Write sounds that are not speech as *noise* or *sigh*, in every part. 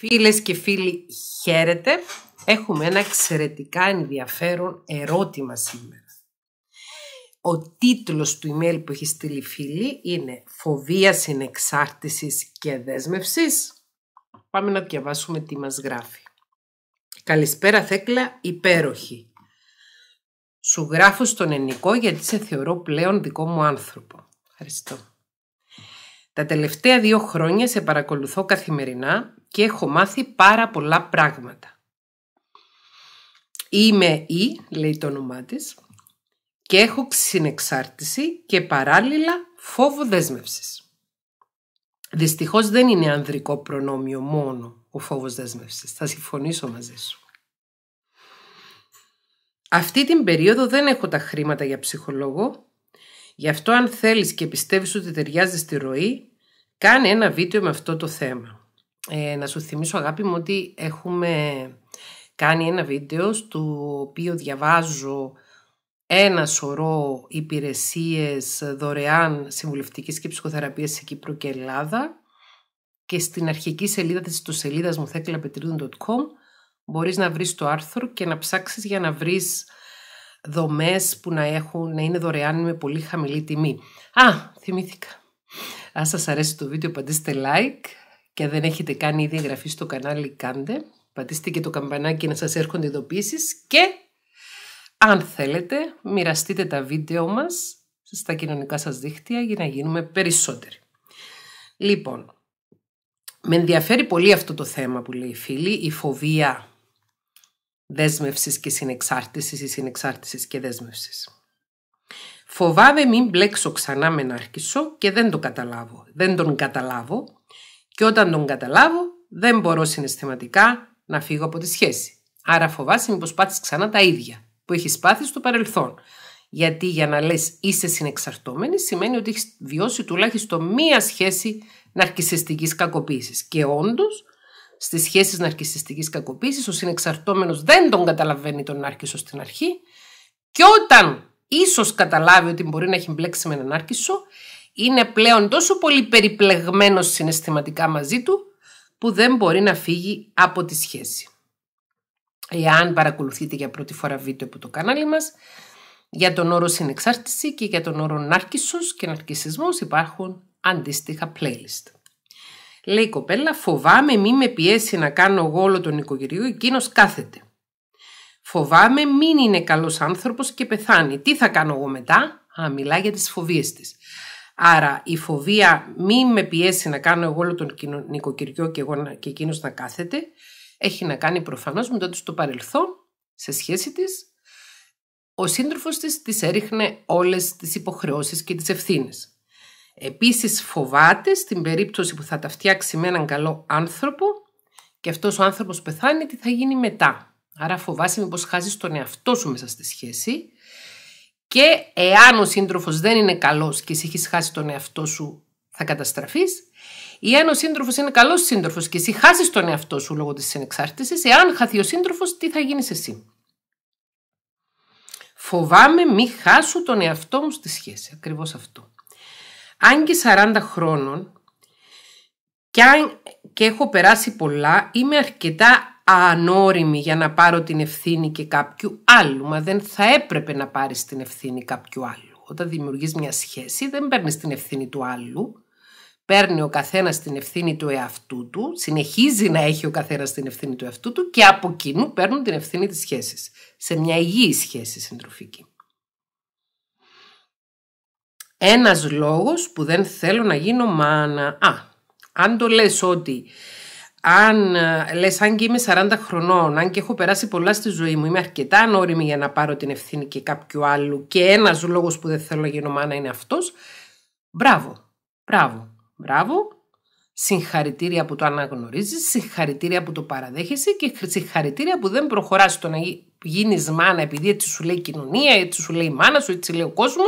Φίλες και φίλοι, χαίρετε. Έχουμε ένα εξαιρετικά ενδιαφέρον ερώτημα σήμερα. Ο τίτλος του email που έχεις στείλει φίλη είναι «Φοβία συνεξάρτησης και δέσμευσης». Πάμε να διαβάσουμε τι μας γράφει. Καλησπέρα Θέκλα, υπέροχη. Σου γράφω στον ενικό γιατί σε θεωρώ πλέον δικό μου άνθρωπο. Ευχαριστώ. Τα τελευταία δύο χρόνια σε παρακολουθώ καθημερινά και έχω μάθει πάρα πολλά πράγματα. Είμαι η, λέει το όνομά της, και έχω συνεξάρτηση και παράλληλα φόβο δέσμευσης. Δυστυχώς δεν είναι ανδρικό προνόμιο μόνο ο φόβος δέσμευσης. Θα συμφωνήσω μαζί σου. Αυτή την περίοδο δεν έχω τα χρήματα για ψυχολόγο. Γι' αυτό αν θέλεις και πιστεύεις ότι ταιριάζει στη ροή, κάνε ένα βίντεο με αυτό το θέμα. Ε, να σου θυμίσω αγάπη μου ότι έχουμε κάνει ένα βίντεο στο οποίο διαβάζω ένα σωρό υπηρεσίες δωρεάν συμβουλευτικής και ψυχοθεραπείας σε Κύπρο και Ελλάδα και στην αρχική σελίδα της του σελίδας μου theklapetridon.com μπορείς να βρεις το άρθρο και να ψάξεις για να βρεις δομές που να, έχουν, να είναι δωρεάν με πολύ χαμηλή τιμή. Α, θυμήθηκα. Αν σας αρέσει το βίντεο, πατήστε like, και δεν έχετε κάνει ήδη εγγραφή στο κανάλι, κάντε. Πατήστε και το καμπανάκι να σας έρχονται ειδοποίησεις και αν θέλετε μοιραστείτε τα βίντεο μας στα κοινωνικά σας δίχτυα για να γίνουμε περισσότεροι. Λοιπόν, με ενδιαφέρει πολύ αυτό το θέμα που λέει η φίλη, η φοβία δέσμευσης και συνεξάρτησης ή συνεξάρτησης και δέσμευσης. Φοβάμαι μην μπλέξω ξανά με να και δεν το καταλάβω. Δεν τον καταλάβω και όταν τον καταλάβω, δεν μπορώ συναισθηματικά να φύγω από τη σχέση. Άρα φοβάσαι μήπως πάθεις ξανά τα ίδια που έχεις πάθει στο παρελθόν. Γιατί για να λες είσαι συνεξαρτώμενη σημαίνει ότι έχεις βιώσει τουλάχιστον μία σχέση ναρκισιστικής κακοποίησης. Και όντως στις σχέσεις ναρκισιστικής κακοποίησης ο συνεξαρτώμενος δεν τον καταλαβαίνει τον νάρκισο στην αρχή και όταν ίσως καταλάβει ότι μπορεί να έχει μπλέξει με έναν νάρκισο είναι πλέον τόσο πολύ περιπλεγμένος συναισθηματικά μαζί του που δεν μπορεί να φύγει από τη σχέση. Εάν παρακολουθείτε για πρώτη φορά βίντεο από το κανάλι μας, για τον όρο συνεξάρτηση και για τον όρο νάρκισσος και ναρκισισμός υπάρχουν αντίστοιχα playlist. Λέει η κοπέλα, φοβάμαι μη με πιέσει να κάνω εγώ όλο τον οικογενείο, εκείνος κάθεται. Φοβάμαι μην είναι καλός άνθρωπος και πεθάνει. Τι θα κάνω εγώ μετά? Α, μιλά για τις φοβίες της. Άρα η φοβία μη με πιέσει να κάνω εγώ όλο τον νοικοκυριό και, εγώ, και εκείνος να κάθεται, έχει να κάνει προφανώς με το ότι στο παρελθόν, σε σχέση της, ο σύντροφος της της έριχνε όλες τις υποχρεώσεις και τις ευθύνες. Επίσης φοβάται στην περίπτωση που θα τα φτιάξει με έναν καλό άνθρωπο και αυτός ο άνθρωπος πεθάνει τι θα γίνει μετά. Άρα φοβάσαι μήπως χάσεις τον εαυτό σου μέσα στη σχέση και εάν ο σύντροφος δεν είναι καλός και εσύ έχεις χάσει τον εαυτό σου, θα καταστραφείς Ή αν ο σύντροφος είναι καλός σύντροφος και εσύ χάσεις τον εαυτό σου λόγω της συνεξάρτησης, εάν χαθεί ο σύντροφος τι θα γίνεις εσύ. Φοβάμαι μη χάσω τον εαυτό μου στη σχέση. Ακριβώς αυτό. Αν και 40 χρόνων και, έχω περάσει πολλά, είμαι αρκετά ανώριμη για να πάρω την ευθύνη και κάποιου άλλου, μα δεν θα έπρεπε να πάρεις την ευθύνη κάποιου άλλου. Όταν δημιουργείς μια σχέση δεν παίρνεις την ευθύνη του άλλου, παίρνει ο καθένας την ευθύνη του εαυτού του, συνεχίζει να έχει ο καθένας την ευθύνη του εαυτού του και από κοινού παίρνουν την ευθύνη της σχέσης. Σε μια υγιή σχέση συντροφική. Ένας λόγος που δεν θέλω να γίνω μάνα. Α, αν το λες ότι αν ε, λες αν και είμαι 40 χρονών, αν και έχω περάσει πολλά στη ζωή μου, είμαι αρκετά ανώριμη για να πάρω την ευθύνη και κάποιου άλλου και ένας λόγος που δεν θέλω να γίνω μάνα είναι αυτός, μπράβο, μπράβο, μπράβο, συγχαρητήρια που το αναγνωρίζεις, συγχαρητήρια που το παραδέχεσαι και συγχαρητήρια που δεν προχωράς το να γίνεις μάνα επειδή έτσι σου λέει η κοινωνία, έτσι σου λέει η μάνα σου, έτσι λέει ο κόσμος.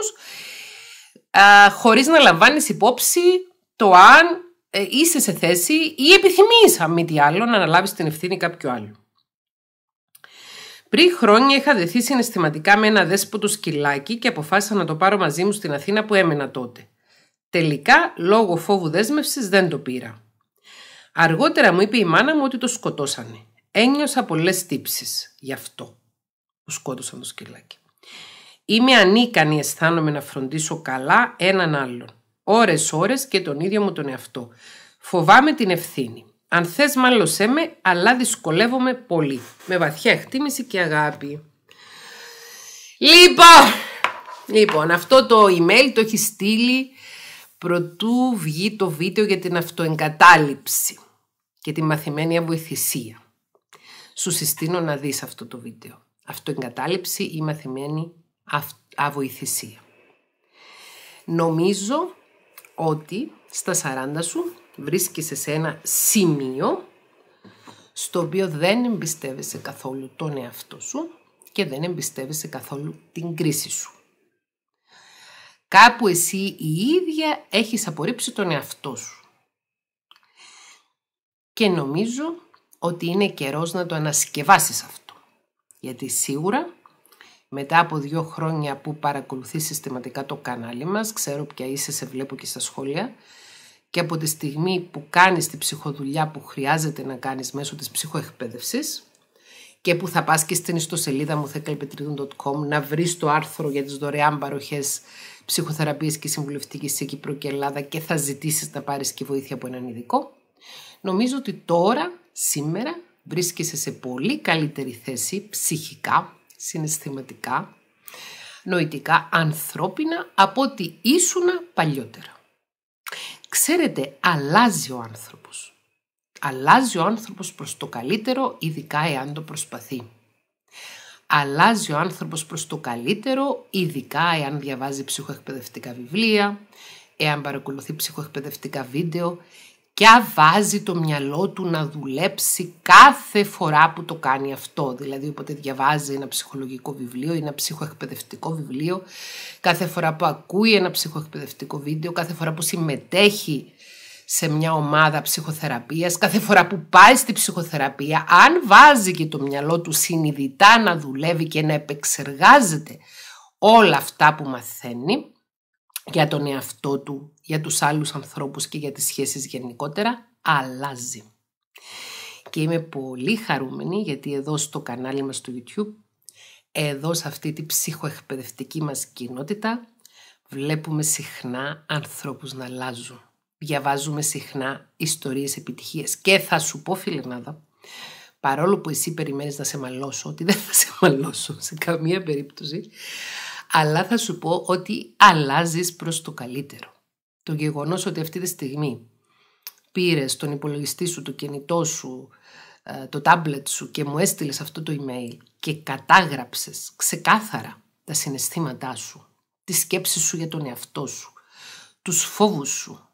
Χωρίς να λαμβάνεις υπόψη το αν ε, είσαι σε θέση ή επιθυμείς αν μη τι άλλο να αναλάβεις την ευθύνη κάποιου άλλου. Πριν χρόνια είχα δεθεί συναισθηματικά με ένα δέσποτο σκυλάκι και αποφάσισα να το πάρω μαζί μου στην Αθήνα που έμενα τότε. Τελικά, λόγω φόβου δέσμευσης δεν το πήρα. Αργότερα μου είπε η μάνα μου ότι το σκοτώσανε. Ένιωσα πολλές τύψεις γι' αυτό που σκότωσαν το σκυλάκι. Είμαι ανίκανη αισθάνομαι να φροντίσω καλά έναν άλλον. Ώρες, ώρες και τον ίδιο μου τον εαυτό. Φοβάμαι την ευθύνη. Αν θες μάλλον με, αλλά δυσκολεύομαι πολύ. Με βαθιά εκτίμηση και αγάπη. Λοιπόν, λοιπόν αυτό το email το έχει στείλει προτού βγει το βίντεο για την αυτοεγκατάληψη και τη μαθημένη αβοηθησία. Σου συστήνω να δεις αυτό το βίντεο. Αυτοεγκατάληψη ή μαθημένη αβοηθησία. Νομίζω ότι στα 40 σου βρίσκεσαι σε ένα σημείο στο οποίο δεν εμπιστεύεσαι καθόλου τον εαυτό σου και δεν εμπιστεύεσαι καθόλου την κρίση σου. Κάπου εσύ η ίδια έχεις απορρίψει τον εαυτό σου. Και νομίζω ότι είναι καιρός να το ανασκευάσεις αυτό. Γιατί σίγουρα μετά από δύο χρόνια που παρακολουθεί συστηματικά το κανάλι μας, ξέρω ποια είσαι, σε βλέπω και στα σχόλια, και από τη στιγμή που κάνεις τη ψυχοδουλειά που χρειάζεται να κάνεις μέσω της ψυχοεκπαίδευσης και που θα πας και στην ιστοσελίδα μου thekalpetridon.com να βρεις το άρθρο για τις δωρεάν παροχές ψυχοθεραπείας και συμβουλευτικής σε Κύπρο και Ελλάδα και θα ζητήσεις να πάρεις και βοήθεια από έναν ειδικό. Νομίζω ότι τώρα, σήμερα, βρίσκεσαι σε πολύ καλύτερη θέση ψυχικά, συναισθηματικά, νοητικά, ανθρώπινα από ό,τι ήσουνα παλιότερα. Ξέρετε, αλλάζει ο άνθρωπος. Αλλάζει ο άνθρωπος προς το καλύτερο, ειδικά εάν το προσπαθεί. Αλλάζει ο άνθρωπος προς το καλύτερο, ειδικά εάν διαβάζει ψυχοεκπαιδευτικά βιβλία, εάν παρακολουθεί ψυχοεκπαιδευτικά βίντεο, και βάζει το μυαλό του να δουλέψει κάθε φορά που το κάνει αυτό. Δηλαδή, όποτε διαβάζει ένα ψυχολογικό βιβλίο ή ένα ψυχοεκπαιδευτικό βιβλίο, κάθε φορά που ακούει ένα ψυχοεκπαιδευτικό βίντεο, κάθε φορά που συμμετέχει σε μια ομάδα ψυχοθεραπείας, κάθε φορά που πάει στη ψυχοθεραπεία, αν βάζει και το μυαλό του συνειδητά να δουλεύει και να επεξεργάζεται όλα αυτά που μαθαίνει, για τον εαυτό του, για τους άλλους ανθρώπους και για τις σχέσεις γενικότερα, αλλάζει. Και είμαι πολύ χαρούμενη γιατί εδώ στο κανάλι μας στο YouTube, εδώ σε αυτή τη ψυχοεκπαιδευτική μας κοινότητα, βλέπουμε συχνά ανθρώπους να αλλάζουν. Διαβάζουμε συχνά ιστορίες επιτυχίας. Και θα σου πω φιλενάδα, παρόλο που εσύ περιμένεις να σε μαλώσω, ότι δεν θα σε μαλώσω σε καμία περίπτωση, αλλά θα σου πω ότι αλλάζεις προς το καλύτερο. Το γεγονός ότι αυτή τη στιγμή πήρες τον υπολογιστή σου, το κινητό σου, ε, το τάμπλετ σου και μου έστειλες αυτό το email και κατάγραψες ξεκάθαρα τα συναισθήματά σου, τη σκέψη σου για τον εαυτό σου, τους φόβους σου,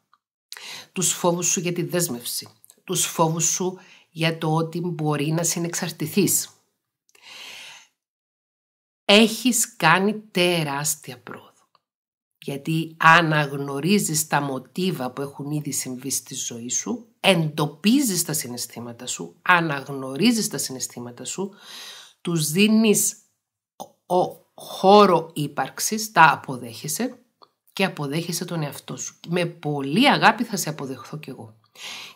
τους φόβους σου για τη δέσμευση, τους φόβους σου για το ότι μπορεί να συνεξαρτηθείς, έχεις κάνει τεράστια πρόοδο. Γιατί αναγνωρίζεις τα μοτίβα που έχουν ήδη συμβεί στη ζωή σου, εντοπίζεις τα συναισθήματα σου, αναγνωρίζεις τα συναισθήματα σου, τους δίνεις ο χώρο ύπαρξης, τα αποδέχεσαι και αποδέχεσαι τον εαυτό σου. Με πολύ αγάπη θα σε αποδεχθώ κι εγώ.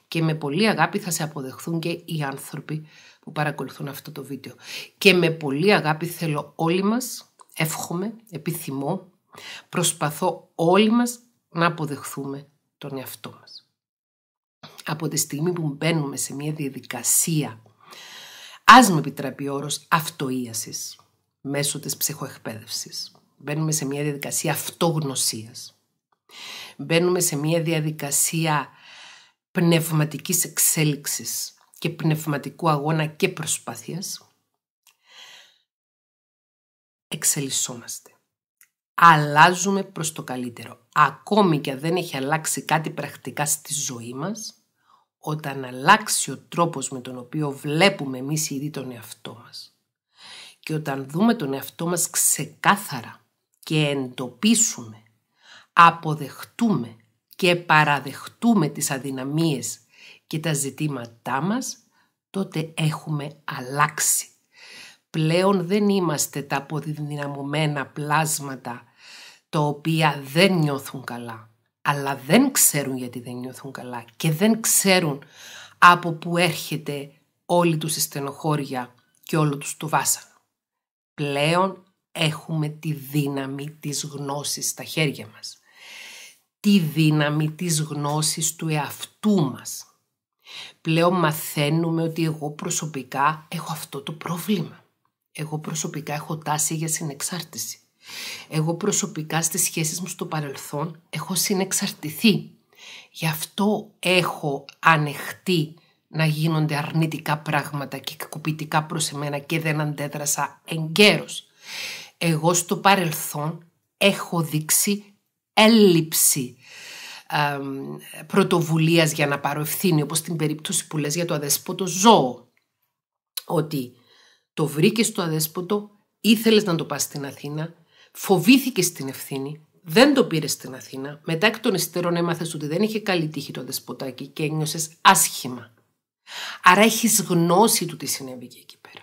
Και με πολύ αγάπη θα σε αποδεχθούν και οι άνθρωποι που παρακολουθούν αυτό το βίντεο. Και με πολύ αγάπη θέλω όλοι μας, εύχομαι, επιθυμώ, προσπαθώ όλοι μας να αποδεχθούμε τον εαυτό μας. Από τη στιγμή που μπαίνουμε σε μια διαδικασία, ας με επιτραπεί όρος αυτοίασης μέσω της ψυχοεκπαίδευσης. Μπαίνουμε σε μια διαδικασία αυτογνωσίας. Μπαίνουμε σε μια διαδικασία πνευματικής εξέλιξης και πνευματικού αγώνα και προσπάθειας, εξελισσόμαστε. Αλλάζουμε προς το καλύτερο. Ακόμη και αν δεν έχει αλλάξει κάτι πρακτικά στη ζωή μας, όταν αλλάξει ο τρόπος με τον οποίο βλέπουμε εμείς ήδη τον εαυτό μας και όταν δούμε τον εαυτό μας ξεκάθαρα και εντοπίσουμε, αποδεχτούμε και παραδεχτούμε τις αδυναμίες και τα ζητήματά μας, τότε έχουμε αλλάξει. Πλέον δεν είμαστε τα αποδυναμωμένα πλάσματα τα οποία δεν νιώθουν καλά, αλλά δεν ξέρουν γιατί δεν νιώθουν καλά και δεν ξέρουν από που έρχεται όλη τους η στενοχώρια και όλο τους το βάσανο. Πλέον έχουμε τη δύναμη της γνώσης στα χέρια μας. Τη δύναμη της γνώσης του εαυτού μας. Πλέον μαθαίνουμε ότι εγώ προσωπικά έχω αυτό το πρόβλημα. Εγώ προσωπικά έχω τάση για συνεξάρτηση. Εγώ προσωπικά στις σχέσεις μου στο παρελθόν έχω συνεξαρτηθεί. Γι' αυτό έχω ανεχτεί να γίνονται αρνητικά πράγματα και κακοποιητικά προς εμένα και δεν αντέδρασα εγκαίρως. Εγώ στο παρελθόν έχω δείξει έλλειψη Πρωτοβουλίας για να πάρω ευθύνη, όπως στην περίπτωση που λες για το αδέσποτο ζώο. Ότι το βρήκες το αδέσποτο, ήθελες να το πας στην Αθήνα, φοβήθηκες την ευθύνη, δεν το πήρες στην Αθήνα. Μετά εκ των υστέρων έμαθες ότι δεν είχε καλή τύχη το δεσποτάκι και ένιωσες άσχημα. Άρα έχεις γνώση του τι συνέβη εκεί πέρα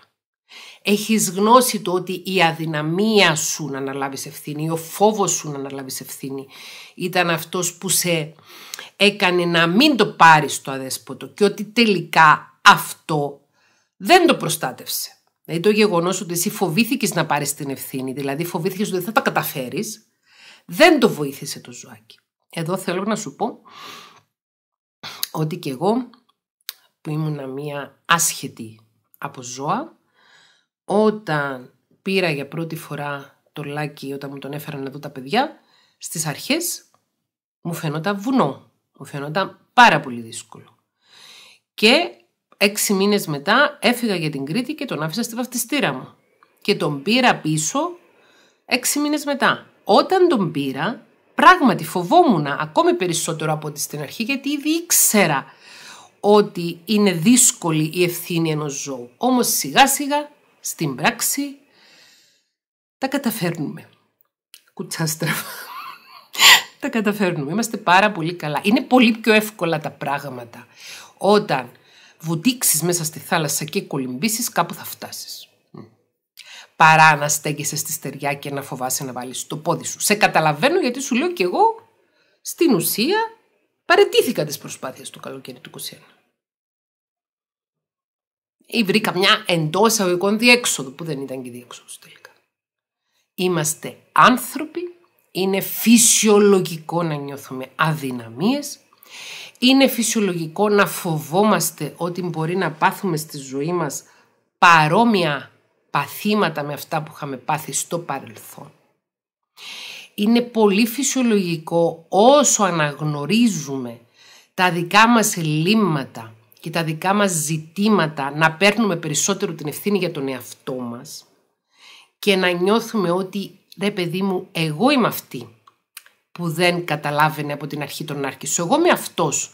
έχεις γνώση το ότι η αδυναμία σου να αναλάβεις ευθύνη, ο φόβος σου να αναλάβεις ευθύνη ήταν αυτός που σε έκανε να μην το πάρεις το αδέσποτο και ότι τελικά αυτό δεν το προστάτευσε. Δηλαδή το γεγονός ότι εσύ φοβήθηκες να πάρεις την ευθύνη, δηλαδή φοβήθηκες ότι δεν θα τα καταφέρεις, δεν το βοήθησε το ζωάκι. Εδώ θέλω να σου πω ότι και εγώ που ήμουν μια άσχετη από ζώα, όταν πήρα για πρώτη φορά το Λάκη, όταν μου τον έφεραν εδώ τα παιδιά, στις αρχές μου φαίνονταν βουνό. Μου φαινόταν πάρα πολύ δύσκολο. Και έξι μήνες μετά έφυγα για την Κρήτη και τον άφησα στη βαφτιστήρα μου. Και τον πήρα πίσω έξι μήνες μετά. Όταν τον πήρα, πράγματι φοβόμουν ακόμη περισσότερο από ό,τι στην αρχή, γιατί ήδη ήξερα ότι είναι δύσκολη η ευθύνη ενός ζώου. Όμως σιγά σιγά στην πράξη τα καταφέρνουμε. Κουτσάστραφα. τα καταφέρνουμε. Είμαστε πάρα πολύ καλά. Είναι πολύ πιο εύκολα τα πράγματα. Όταν βουτήξεις μέσα στη θάλασσα και κολυμπήσεις, κάπου θα φτάσεις. Παρά να στέκεσαι στη στεριά και να φοβάσαι να βάλεις το πόδι σου. Σε καταλαβαίνω γιατί σου λέω κι εγώ, στην ουσία, παρετήθηκα τις προσπάθειες του καλοκαίρι του 21 ή βρήκα μια εντός εισαγωγικών διέξοδο που δεν ήταν και διέξοδος τελικά. Είμαστε άνθρωποι, είναι φυσιολογικό να νιώθουμε αδυναμίες, είναι φυσιολογικό να φοβόμαστε ότι μπορεί να πάθουμε στη ζωή μας παρόμοια παθήματα με αυτά που είχαμε πάθει στο παρελθόν. Είναι πολύ φυσιολογικό όσο αναγνωρίζουμε τα δικά μας ελλείμματα και τα δικά μας ζητήματα να παίρνουμε περισσότερο την ευθύνη για τον εαυτό μας και να νιώθουμε ότι ρε παιδί μου εγώ είμαι αυτή που δεν καταλάβαινε από την αρχή τον άρχισε. Εγώ είμαι αυτός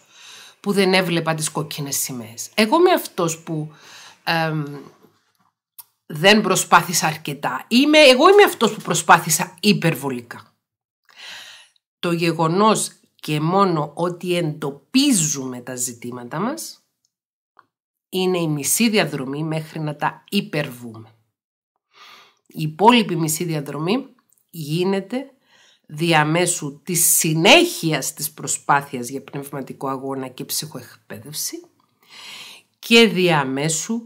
που δεν έβλεπα τις κόκκινες σημαίες. Εγώ είμαι αυτός που δεν προσπάθησα αρκετά. Είμαι, εγώ είμαι αυτός που προσπάθησα υπερβολικά. Το γεγονός και μόνο ότι εντοπίζουμε τα ζητήματα μας είναι η μισή διαδρομή μέχρι να τα υπερβούμε. Η υπόλοιπη μισή διαδρομή γίνεται διαμέσου της συνέχειας της προσπάθειας για πνευματικό αγώνα και ψυχοεκπαίδευση και διαμέσου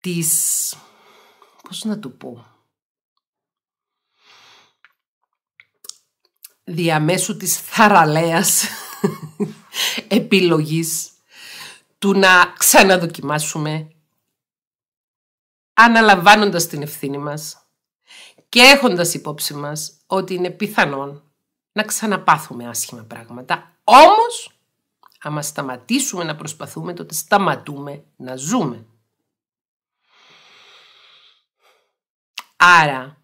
της... πώς να το πω... διαμέσου της θαραλέας *laughs* επιλογής του να ξαναδοκιμάσουμε αναλαμβάνοντας την ευθύνη μας και έχοντας υπόψη μας ότι είναι πιθανόν να ξαναπάθουμε άσχημα πράγματα. Όμως, άμα σταματήσουμε να προσπαθούμε, τότε σταματούμε να ζούμε. Άρα,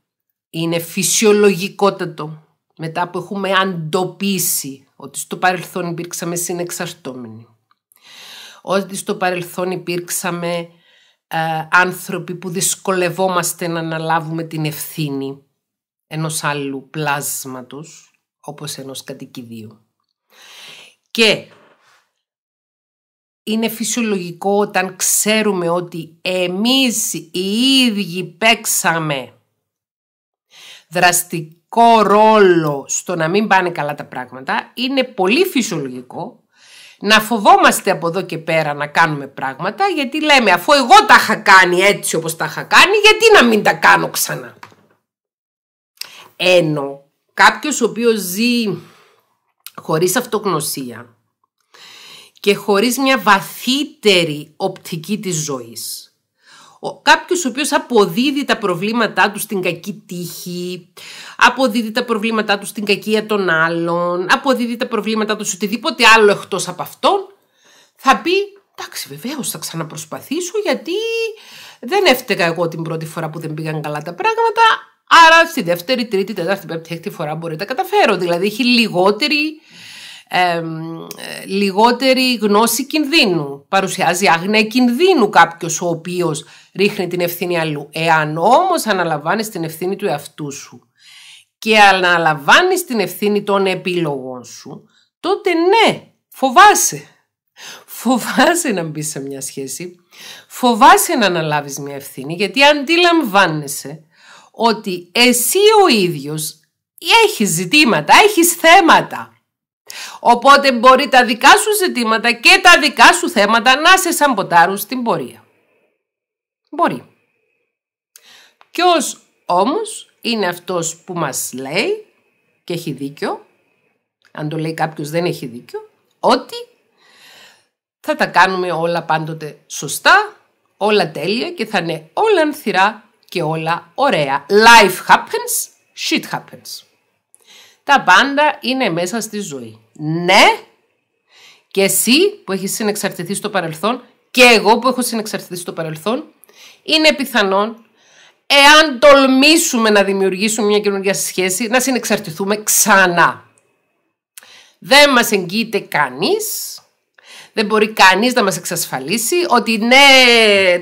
είναι φυσιολογικότατο μετά που έχουμε αντοπίσει ότι στο παρελθόν υπήρξαμε συνεξαρτώμενοι ότι στο παρελθόν υπήρξαμε ε, άνθρωποι που δυσκολευόμαστε να αναλάβουμε την ευθύνη ενός άλλου πλάσματος, όπως ενός κατοικιδίου. Και είναι φυσιολογικό όταν ξέρουμε ότι εμείς οι ίδιοι παίξαμε δραστικό ρόλο στο να μην πάνε καλά τα πράγματα, είναι πολύ φυσιολογικό να φοβόμαστε από εδώ και πέρα να κάνουμε πράγματα γιατί λέμε αφού εγώ τα είχα κάνει έτσι όπως τα είχα κάνει γιατί να μην τα κάνω ξανά. Ενώ κάποιος ο οποίος ζει χωρίς αυτογνωσία και χωρίς μια βαθύτερη οπτική της ζωής κάποιος ο οποίος αποδίδει τα προβλήματά του στην κακή τύχη, αποδίδει τα προβλήματά του στην κακία των άλλων, αποδίδει τα προβλήματά του σε οτιδήποτε άλλο εκτός από αυτόν, θα πει εντάξει βεβαίως θα ξαναπροσπαθήσω γιατί δεν έφταιγα εγώ την πρώτη φορά που δεν πήγαν καλά τα πράγματα, άρα στη δεύτερη, τρίτη, τετάρτη, πέμπτη, έκτη φορά μπορεί να τα καταφέρω. Δηλαδή έχει λιγότερη λιγότερη γνώση κινδύνου. Παρουσιάζει άγνοια κινδύνου κάποιος ο οποίος ρίχνει την ευθύνη αλλού. Εάν όμως αναλαμβάνεις την ευθύνη του εαυτού σου και αναλαμβάνεις την ευθύνη των επιλογών σου, τότε ναι, φοβάσαι. Φοβάσαι να μπεις σε μια σχέση, φοβάσαι να αναλάβεις μια ευθύνη, γιατί αντιλαμβάνεσαι ότι εσύ ο ίδιος έχεις ζητήματα, έχεις θέματα. Οπότε μπορεί τα δικά σου ζητήματα και τα δικά σου θέματα να σε σαμποτάρουν στην πορεία. Μπορεί. Ποιος όμως είναι αυτός που μας λέει και έχει δίκιο, αν το λέει κάποιος δεν έχει δίκιο, ότι θα τα κάνουμε όλα πάντοτε σωστά, όλα τέλεια και θα είναι όλα ανθυρά και όλα ωραία. Life happens, shit happens. Τα πάντα είναι μέσα στη ζωή ναι και εσύ που έχεις συνεξαρτηθεί στο παρελθόν και εγώ που έχω συνεξαρτηθεί στο παρελθόν είναι πιθανόν εάν τολμήσουμε να δημιουργήσουμε μια καινούργια σχέση να συνεξαρτηθούμε ξανά. Δεν μας εγγύεται κανείς δεν μπορεί κανείς να μας εξασφαλίσει ότι ναι,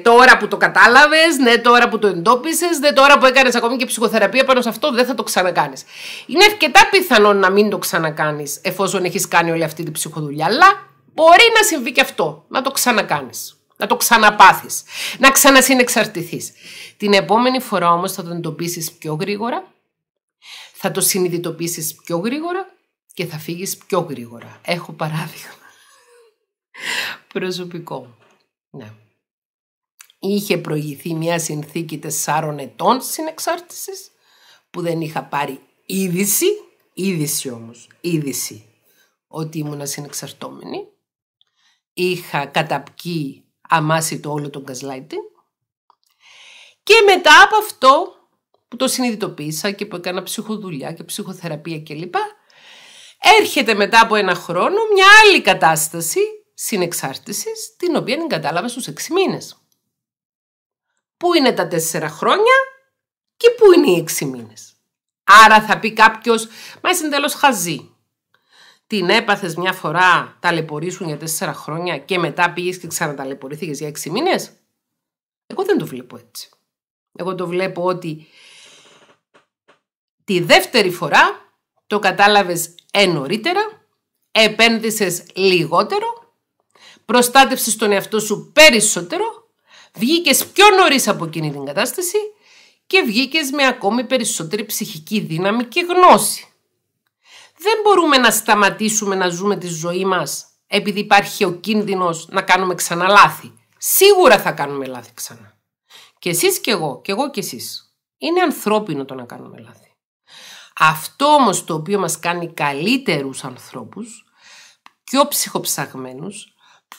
τώρα που το κατάλαβες, ναι, τώρα που το εντόπισες, ναι, τώρα που έκανες ακόμη και ψυχοθεραπεία πάνω σε αυτό, δεν θα το ξανακάνεις. Είναι αρκετά πιθανό να μην το ξανακάνεις εφόσον έχεις κάνει όλη αυτή την ψυχοδουλειά, αλλά μπορεί να συμβεί και αυτό, να το ξανακάνεις. Να το ξαναπάθεις, να ξανασυνεξαρτηθείς. Την επόμενη φορά όμως θα το εντοπίσεις πιο γρήγορα, θα το συνειδητοποιήσεις πιο γρήγορα και θα φύγεις πιο γρήγορα. Έχω παράδειγμα προσωπικό. Ναι. Είχε προηγηθεί μια συνθήκη τεσσάρων ετών συνεξάρτησης που δεν είχα πάρει είδηση, είδηση όμως, είδηση ότι ήμουν συνεξαρτόμενη Είχα καταπκεί το όλο τον gaslighting και μετά από αυτό που το συνειδητοποίησα και που έκανα ψυχοδουλειά και ψυχοθεραπεία κλπ. Έρχεται μετά από ένα χρόνο μια άλλη κατάσταση Συνεξάρτησης την οποία την κατάλαβες στους 6 μήνες. Πού είναι τα 4 χρόνια και πού είναι οι 6 μήνες. Άρα θα πει κάποιος, μα είσαι εντελώς χαζή. Την έπαθες μια φορά, ταλαιπωρήσουν για 4 χρόνια και μετά πήγες και ξαναταλαιπωρήθηκες για 6 μήνες. Εγώ δεν το βλέπω έτσι. Εγώ το βλέπω ότι τη δεύτερη φορά το κατάλαβες ενωρίτερα, επένδυσες λιγότερο προστάτευσες τον εαυτό σου περισσότερο, βγήκες πιο νωρίς από εκείνη την κατάσταση και βγήκες με ακόμη περισσότερη ψυχική δύναμη και γνώση. Δεν μπορούμε να σταματήσουμε να ζούμε τη ζωή μας επειδή υπάρχει ο κίνδυνος να κάνουμε ξανά λάθη. Σίγουρα θα κάνουμε λάθη ξανά. Και εσείς και εγώ, και εγώ και εσείς. Είναι ανθρώπινο το να κάνουμε λάθη. Αυτό όμως το οποίο μας κάνει καλύτερους ανθρώπους, πιο ψυχοψαγμένους,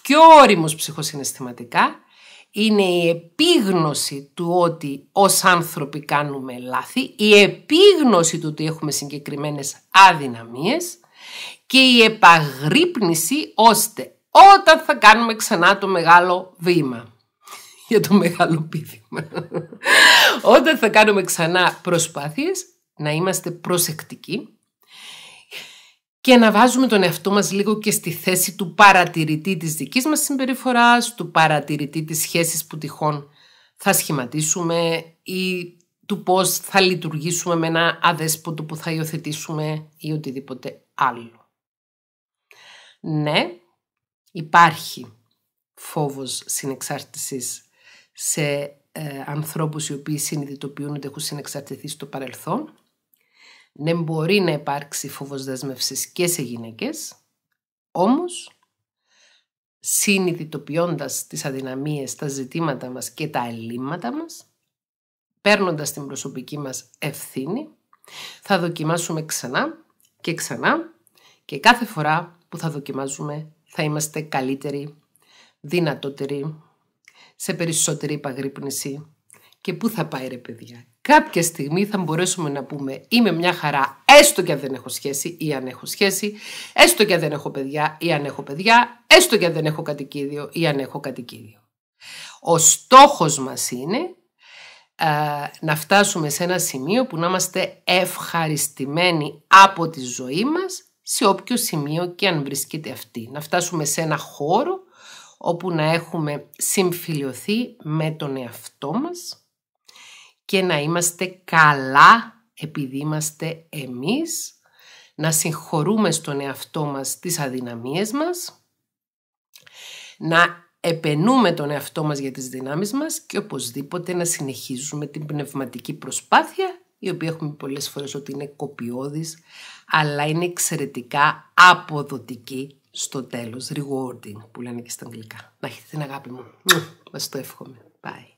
πιο όριμος ψυχοσυναισθηματικά είναι η επίγνωση του ότι ως άνθρωποι κάνουμε λάθη, η επίγνωση του ότι έχουμε συγκεκριμένες αδυναμίες και η επαγρύπνηση ώστε όταν θα κάνουμε ξανά το μεγάλο βήμα *laughs* για το μεγάλο πίδημα. *laughs* όταν θα κάνουμε ξανά προσπάθειες να είμαστε προσεκτικοί και να βάζουμε τον εαυτό μας λίγο και στη θέση του παρατηρητή της δικής μας συμπεριφοράς, του παρατηρητή της σχέσης που τυχόν θα σχηματίσουμε ή του πώς θα λειτουργήσουμε με ένα αδέσποτο που θα υιοθετήσουμε ή οτιδήποτε άλλο. Ναι, υπάρχει φόβος συνεξάρτησης σε ε, ανθρώπους οι οποίοι συνειδητοποιούν ότι έχουν συνεξαρτηθεί στο παρελθόν ναι, μπορεί να υπάρξει φόβος και σε γυναίκες, όμως συνειδητοποιώντας τις αδυναμίες, τα ζητήματα μας και τα ελλείμματα μας, παίρνοντας την προσωπική μας ευθύνη, θα δοκιμάσουμε ξανά και ξανά και κάθε φορά που θα δοκιμάζουμε θα είμαστε καλύτεροι, δυνατότεροι, σε περισσότερη υπαγρύπνηση και πού θα πάει ρε παιδιά κάποια στιγμή θα μπορέσουμε να πούμε είμαι μια χαρά έστω και αν δεν έχω σχέση ή αν έχω σχέση, έστω και αν δεν έχω παιδιά ή αν έχω παιδιά, έστω και αν δεν έχω κατοικίδιο ή αν έχω κατοικίδιο. Ο στόχος μας είναι να φτάσουμε σε ένα σημείο που να είμαστε ευχαριστημένοι από τη ζωή μας σε όποιο σημείο και αν βρίσκεται αυτή. Να φτάσουμε σε ένα χώρο όπου να έχουμε συμφιλειωθεί με τον εαυτό μας, και να είμαστε καλά επειδή είμαστε εμείς, να συγχωρούμε στον εαυτό μας τις αδυναμίες μας, να επενούμε τον εαυτό μας για τις δυνάμεις μας και οπωσδήποτε να συνεχίζουμε την πνευματική προσπάθεια η οποία έχουμε πολλές φορές ότι είναι κοπιώδης, αλλά είναι εξαιρετικά αποδοτική στο τέλος. Rewarding που λένε και στα αγγλικά. Να έχετε την αγάπη μου. Μας το εύχομαι. Bye.